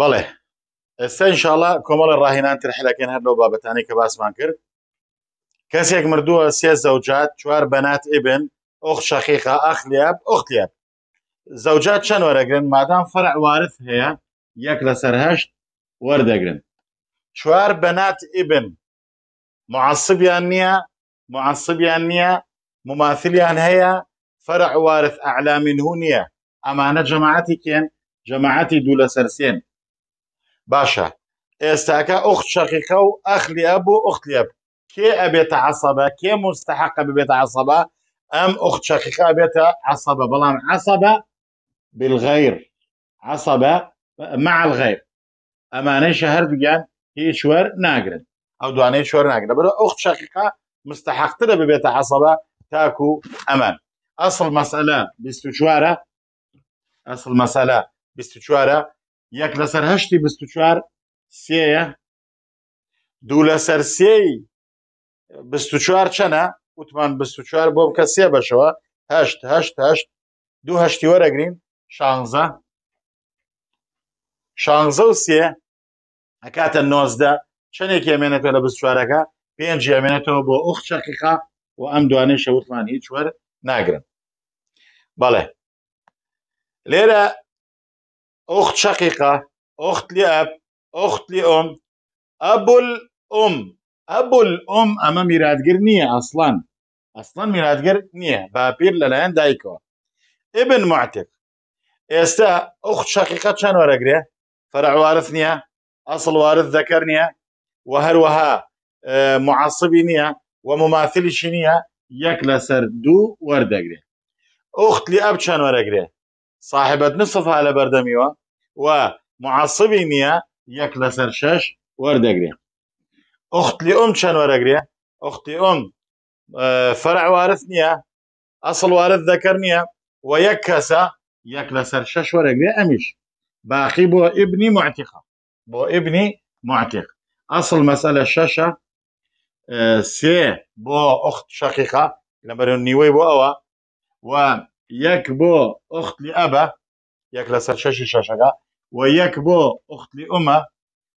بەڵێ ئێستا انشاالله کۆمەڵە ڕاهێنان ترحلەکەن هەر لەو بابەتانی کە باسمان کرد کەسێک مردووە سێ زەوجات چوار بەنات ئێبن ئۆخ شەخیقا ئەخلیاب ئۆختیاب زەوجات چەند وەرەگرن مادام فەرع وارث هەیە یەک لەسەر هەشت وەردەگرن چوار بەنات ئێبن معسبیان نییە معسبیان نییە مماثلیان هەیە فەرع وارث ئەعلامین هو نییە ئەمانە جەماعەتی کێن جەماعەتی دوو لەسەر سێن باشا استاك اخت شقيقه و ئەخلی واخت ئوختلی ئەب کێ ئەبێتە عسەبە مستحقه مستحقە ببێتە عسەبە ئەم ئوخت شەقیقا بێتە عسەبە بەڵام بالغير عصبة مع الغير أمانة شهر بيان هي شوار ناقرن أو دواني شوار ناقرن بلا أخت شقيقة مستحق ترى ببيت عصبة تاكو أمان أصل مسألة بستشوارة أصل مسألة بستشوارة یەک لەسەر هەشتی چوار سێە دوو لەسەر سێی چوار چەنە وتمان چوار بۆ بکە سێ بەشەوە هەشت هەشت هەشت دوو هەشتی وەرەگرین شانزە شانزە و سێ ئەکاتە نۆزدە چندێک ئەمێنێتە لە بچوارەکە پێنج ئەمێنێتەوە بۆ ئوخ چقیقا و ئەم دوانێ شەوتمان هیچ وەر ناگرن بەڵێ لێرە أخت شقيقة أخت لأب أخت لأم أبو الأم أبو الأم أما ميرادگر نية أصلا أصلا ميرادگر نية بابير للاين دايكو ابن معتق استا أخت شقيقة شان ورقرية فرع وارث نية أصل وارث ذكر نية وها آه، معصبي نية ومماثل شنية يكلا سر دو وردقرية أخت لأب شان ورقرية صاحبة نصفها على بردميوة ومعصبي ميا يك لسر شاش ورد أجري. أخت لأم شان ورد أجري. أختي أم فرع وارث وارثنيا أصل وارث ذكر ويكسا ويكاسا لسر شاش ورد أجري أمش باقي بو ابني معتقة بو ابني معتق أصل مسألة الشاشة سي بو أخت شقيقة لما نيوي بو أوا و ياك بو لابا أبا ياك لسر شاشي شاشكا وياك بو أختني أمة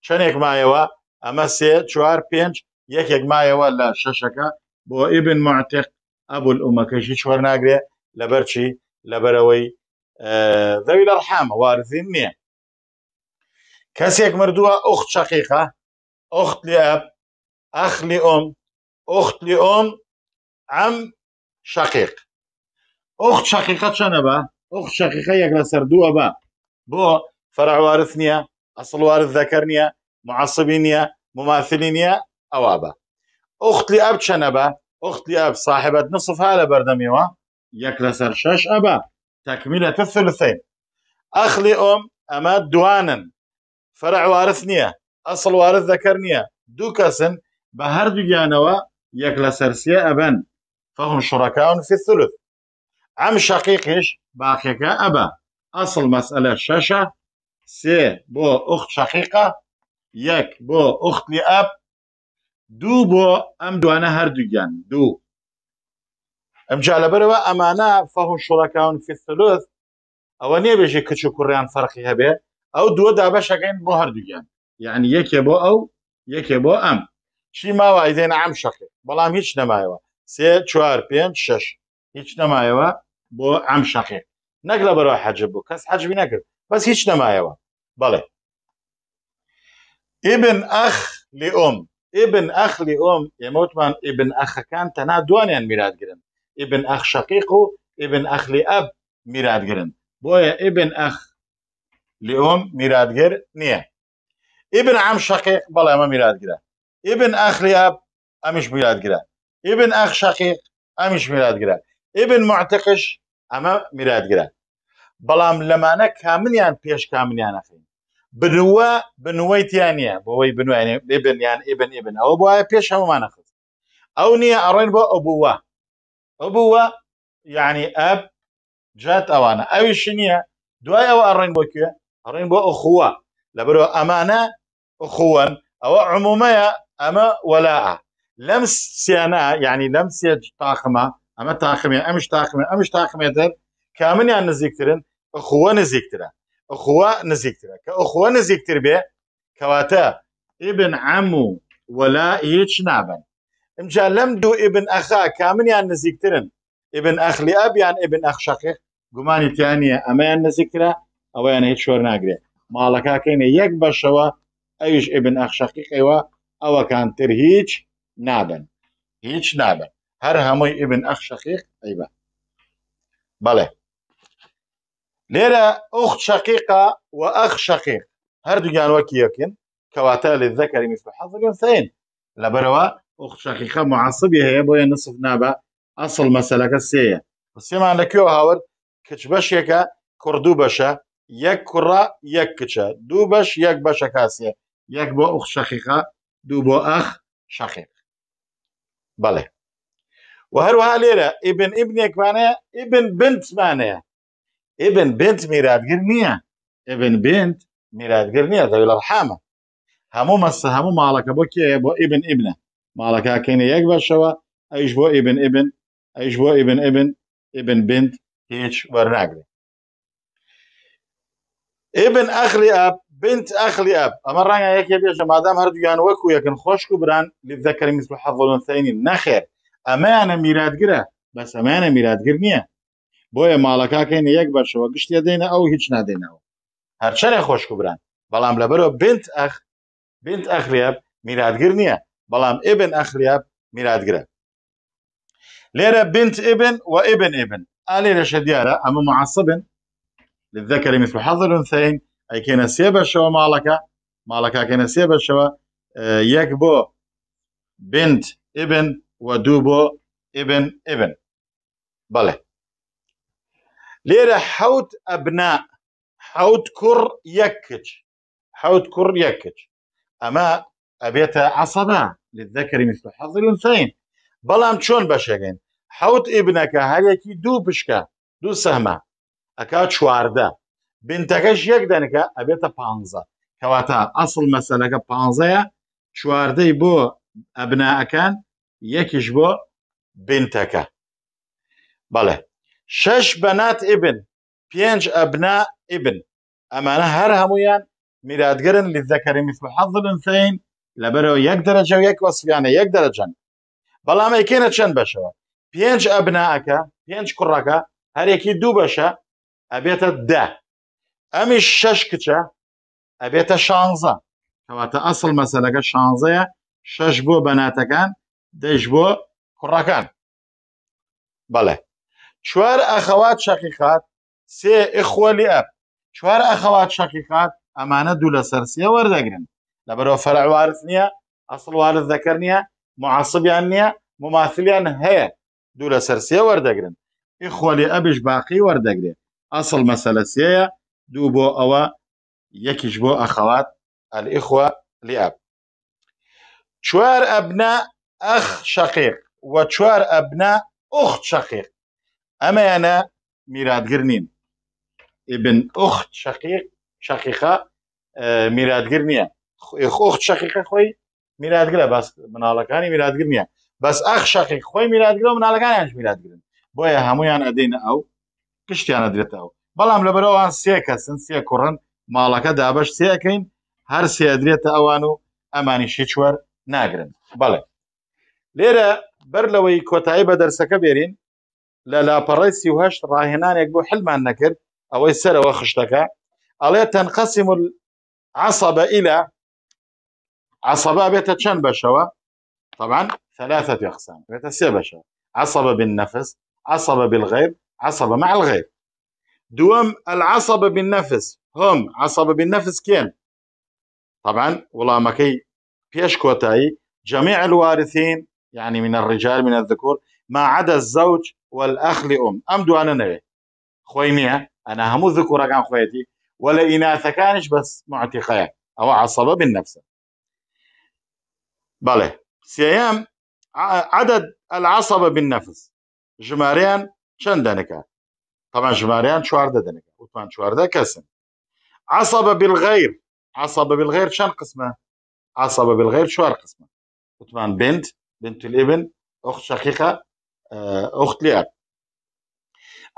شنك معيوا أما سي تشوار بينج ياك ياك معيوا لا شاشكا بو ابن معتق أبو الأمة كيشي تشوار ناقري لبرشي لبروي آه، ذوي الأرحام وارثين نيه كاسيك مردوها أخت شقيقة أخت لأب أخ لأم أخت لأم عم شقيق اخت شقيقه شنه با اوخ شقيقه يك لسر دو با بو فرع وارثنيا اصل وارث ذكرنيا معصبينيا مماثلينيا اوابا اخت لي اب شنه با اخت لي اب صاحبه نصف هاله بردميوا يا كلاسر شش ابا تكمله الثلثين اخ لي ام اماد دوانا فرع وارثنيا اصل وارث ذكرنيا دوكاسن بهر دجانوا يا كلاسر سيا ابن فهم شركاء في الثلث ئەم شەقیقش باخەکە ئەبە ئەسڵ مەسئلە شەشە سێ بۆ ئوخت شەقیقە یەک بۆ ئوختلی ئەپ دوو بۆ ئەم دوانە هەردووگیان دوو ئەمجا لەبەرەوە ئەمانە فەهم شوڵەکان فیسلوس ئەوە نێبێژی کچ و کوڕیان فەرقی هەبێ ئەو دووە دابەشەکەین بۆ هەردووگیان یعنی یەکێ بۆ ئەو یەکێ بۆ ئەم چی ماوە ئەیدێن ئەم شەقی بەڵام هیچ نەمایەوە سێ چوار پێنج شش هیچ نەمایەوە بۆ ئەم شەقێ نەک لە بەرەوە حەجب بوو کەس حەجبی نەکرد بەس هیچ نەمایەوە بەڵێ ئبن ئەخ لێ ئۆم ئبن ئەخ لێ ئۆم ئێمەوتمان ئبن ئەخەکان تەنا دوانیان میراگرن ئبن ئەخ شەقیق و ئبن ئەخ لێ ئەب میراگرن بۆیە ئبن ئەخ لێ ئۆم میراگەر نییە ئبن ئەم شەقیق بەڵێمە میراگرە ئبن ئەخلیاب ئەمیش میراگرە ئبن ئەخ شەقیق ئەمیش میراگرە ئبن معتەقش ئەمە میراتگرە بەڵام لەمانە کامنیان پێش کامنیانەخین بنووە بنوەی تیانە بەوەی بنوێنێ بنیان ئبن ئبن ئەوە بواە پێش هەمومانەخست ئەو نییە ئەڕێن بۆ ئەو بووە ئەو بووە یعنی ئەب جات ئەوانە ئەویش نییە دوای ئەوە ئەڕێن بۆ کوێ ئەڕێن بۆ ئەخوە لە برۆ ئەمانە خوون ئەوە عمومەیە ئەمە وەلاە لەم سیانە یعنی لەم سێ تاخمە ئەمە تاخمێ ئەمش تاخمێ ئەمش تاخمێ دەر کامنیان نزیکترن خوە نزیکترە خوە نزیکترە کە خوە نزیکتر بێ کەواتە ئبن ئەم و وەلا هیچ نابن ئەمجا لەم دوو ئبن ئەخا کامنیان نزیکترن ئبن ئەخلی ئەبیان ئبن ئەخشەقیق گومانی تیانە ئەمەیان نزیکترە ئەوەیان هیچ شۆر ناگرێت ماڵەکەکەینە یەک بەشەوە ئەویش ئبن ئەخشەقیقەوە ئەوەکانتر هیچ نابن هیچ نابن هر همي ابن اخ شقيق ايبا بله ليرا اخت شقيقه واخ شقيق هر دوغان يكن كواتا للذكر مثل حظ الانثيين لبروا اخت شقيقه معصبة هي بويا نصف نابا اصل مساله كسيه وسيما لكيو هاور كتشبش يكا كردوبشا يك كرا يك كتشا دوبش يك باشا كاسيا يك بو اخت شقيقه دوبو اخ شقيق بله وهر وهاليرا ابن ابنك معناه ابن بنت معناه ابن بنت ميراد قرنية ابن بنت ميراد قرنية ذوي الأرحام همو مس همو مالك أبوك أبو ابن ابنه مالك هاكين يقبل شوا أيش بو ابن ابن أيش بو ابن ابن ابن بنت هيش ورناقل ابن أخلي أب بنت أخلي أب أما رانا يك يا ما دام هردو يعني وكو يكن خوشكو بران للذكر مثل حظ الأنثيين نخير اما اما انا بس ئەمەیانە میراگرە بەس بای مالکا که این یک بر بەرشەوە گشتی دێنە او هیچ نادێنەوە هەرچەرێ خۆشکبران بەڵام لبرو بنت اخ بنت اخ ئەخریاب میراگر نییە بەڵام ئێبن ئەخریاب میراگرە لیره بنت ابن و ابن ابن ئبن رشه دیاره اما معصبن للذكر مثل حظ الأنثيين أي كان سيبا شوا مالكا مالكا كان سيبا شوا يكبو بنت ابن و دوو بۆ ئبن ئبن بەڵێ لێرە حوت ئەبنا حوت کوڕ یەک کچ حوت کوڕ یەک کچ ئەمە ئەبێتە عسەبا لذەکەری مثل حەزر سین بەڵام چۆن بەشێگەین حوت ئبنەکە هەرێکی دوو پشکە دوو سەما ئەکا چواردە بنتەکەش یەک دەنکە ئەبێتە پ کەواتە ئەسڵ مەسەلەکە پ چواردەی بۆ ئەبناەکان یەکیش بۆ بنتەکە بەڵێ شەش بەنات ئبن پێنج ئەبنا ئبن ئەمانە هەر هەمویان میرادگەرن ل دەکەری مثل حەڵین لەبەرەوە یەک دەرەجە و یەک وەسیانە یەک دەرەجەن بەڵام ئەکێنە چەند بەشەوە پێنج ئەبناکە پێنج کوڕەکە هەرێکی دوو بەشە ئەبێتە ده ئەمی شەش کچە ئەبێتە شانزە کەواتە ئەسڵ مەسەلەکە شانزەیە شەش بۆ بەناتەکان دەیش بۆ کوڕەکان بەڵێ چوار ئەخەوات شەقیقات سێ ئخۆلی ئەپ چوار ئەخەوات شەقیقات ئەمانە دوو لە سەرسیە وەردەگرن لە بەرەوە فەرعوارز نییە ئەسڵ وارز دەکەن نییە مععسبیان نییە مماثلیان هەیە دوو لە سەرسیە وەردەگرن ئخۆلی ئەبش باقی وەردەگرێت ئەسڵ مەسەلەسیەیە دوو بۆ ئەوە یەکیش بۆ ئەخەوات ئەلئخوا لیاب چوار ئەبنا ئەخ شەقیق وە چوار ئەبنا ئوخت شەقیق ئەمەیانە میرادگر نین ئبن ئوخت شەقیق شەقیقا میرادگر نییە خۆخت شەقیقە خۆی میرادگرە بەس مناڵەکانی میرادگر نییە بەس ئەخ شەقیق خۆی میرادگر و مناڵەکانیان میرادگرن بۆیە هەمویان ئەدەینە ئەو کشتیانە درێتەوە بەڵام لە بەرەوەوان سێ کەسن سێ کوڕن ماڵەکە دابش سێەکەین هەر سێدرێتە ئەوان و ئەمانیشی چوەر ناگرن بەڵێ لێرە بەر لەوەی کۆتایی بە دەرسەکە بێرین لە لاپەڕی سیهشت ڕاهێنانێک بۆ حلمان نەکرد ئەوەی سەرەوە خشتەکە ئەڵێ تەنقەسیم عصبە ئیلا عصبا بێتە چەند بەشەوە طبعا ثلاثة أقسام بێتە سێ بەشە عصبة بالنفس عصبة بالغير عصبة مع الغير دوام العصبة بالنفس هم عصبة بالنفس كين طبعا والله كي بيش كوتاي جميع الوارثين يعني من الرجال من الذكور ما عدا الزوج والأخ لأم أم انا نبي خوي نية أنا همو ذكورة كان خويتي ولا اناثا كانش بس معتقية أو عصبة بالنفس بله سيام عدد العصبة بالنفس جماريان شن دنكا طبعا جماريان شوارده دنكا وطبعا شوارده كاسم عصبة بالغير عصبة بالغير شن قسمه عصبة بالغير شوار قسمه وطبعا بنت بنت الابن اخت شقيقه آه، اخت لاب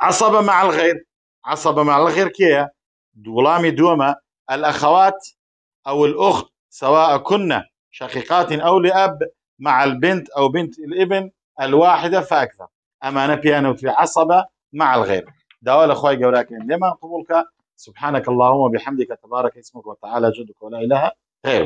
عصبه مع الغير عصبه مع الغير كيا دولامي دوما الاخوات او الاخت سواء كن شقيقات او لاب مع البنت او بنت الابن الواحده فاكثر اما انا بيانو في عصبه مع الغير دوال اخوي جوراك لما قبولك سبحانك اللهم وبحمدك تبارك اسمك وتعالى جدك ولا اله غيرك